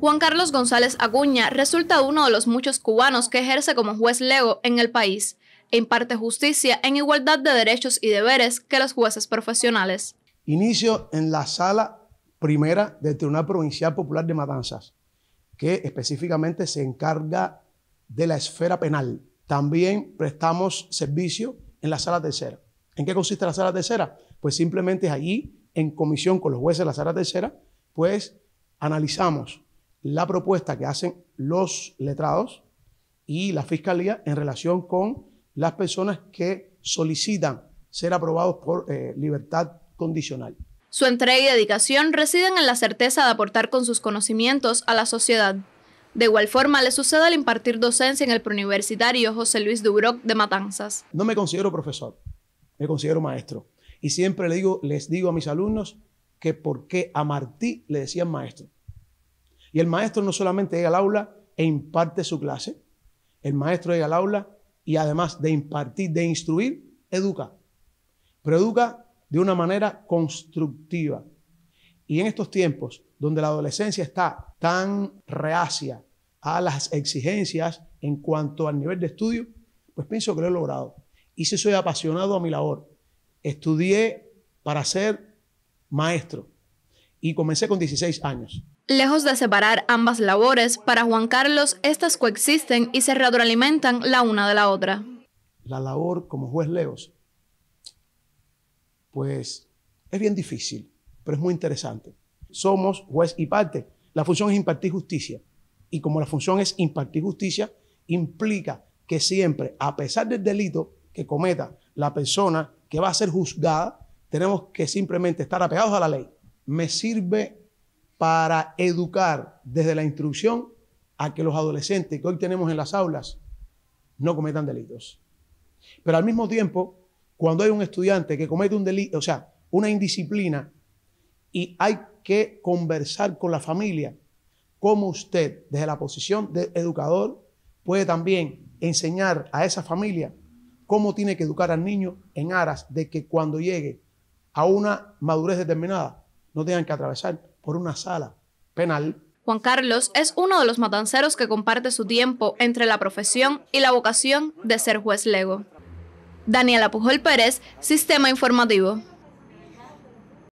Juan Carlos González Acuña resulta uno de los muchos cubanos que ejerce como juez lego en el país e imparte justicia en igualdad de derechos y deberes que los jueces profesionales. Inicio en la sala primera del Tribunal Provincial Popular de Matanzas, que específicamente se encarga de la esfera penal. También prestamos servicio en la sala tercera. ¿En qué consiste la sala tercera? Pues simplemente allí, en comisión con los jueces de la sala tercera, pues analizamos la propuesta que hacen los letrados y la fiscalía en relación con las personas que solicitan ser aprobados por eh, libertad condicional. Su entrega y dedicación residen en la certeza de aportar con sus conocimientos a la sociedad. De igual forma, le sucede al impartir docencia en el preuniversitario José Luis Dubroc de Matanzas. No me considero profesor, me considero maestro. Y siempre les digo a mis alumnos que por qué a Martí le decían maestro. Y el maestro no solamente llega al aula e imparte su clase, el maestro llega al aula y además de impartir, de instruir, educa. Pero educa de una manera constructiva. Y en estos tiempos donde la adolescencia está tan reacia a las exigencias en cuanto al nivel de estudio, pues pienso que lo he logrado. Y si soy apasionado a mi labor, estudié para ser maestro y comencé con 16 años. Lejos de separar ambas labores, para Juan Carlos estas coexisten y se retroalimentan la una de la otra. La labor como juez Leos, pues es bien difícil, pero es muy interesante. Somos juez y parte. La función es impartir justicia. Y como la función es impartir justicia, implica que siempre, a pesar del delito que cometa la persona que va a ser juzgada, tenemos que simplemente estar apegados a la ley. Me sirve para educar desde la instrucción a que los adolescentes que hoy tenemos en las aulas no cometan delitos. Pero al mismo tiempo, cuando hay un estudiante que comete un delito, o sea, una indisciplina, y hay que conversar con la familia, cómo usted, desde la posición de educador, puede también enseñar a esa familia cómo tiene que educar al niño en aras de que cuando llegue a una madurez determinada no tengan que atravesar por una sala penal. Juan Carlos es uno de los matanceros que comparte su tiempo entre la profesión y la vocación de ser juez lego. Daniela Pujol Pérez, Sistema Informativo.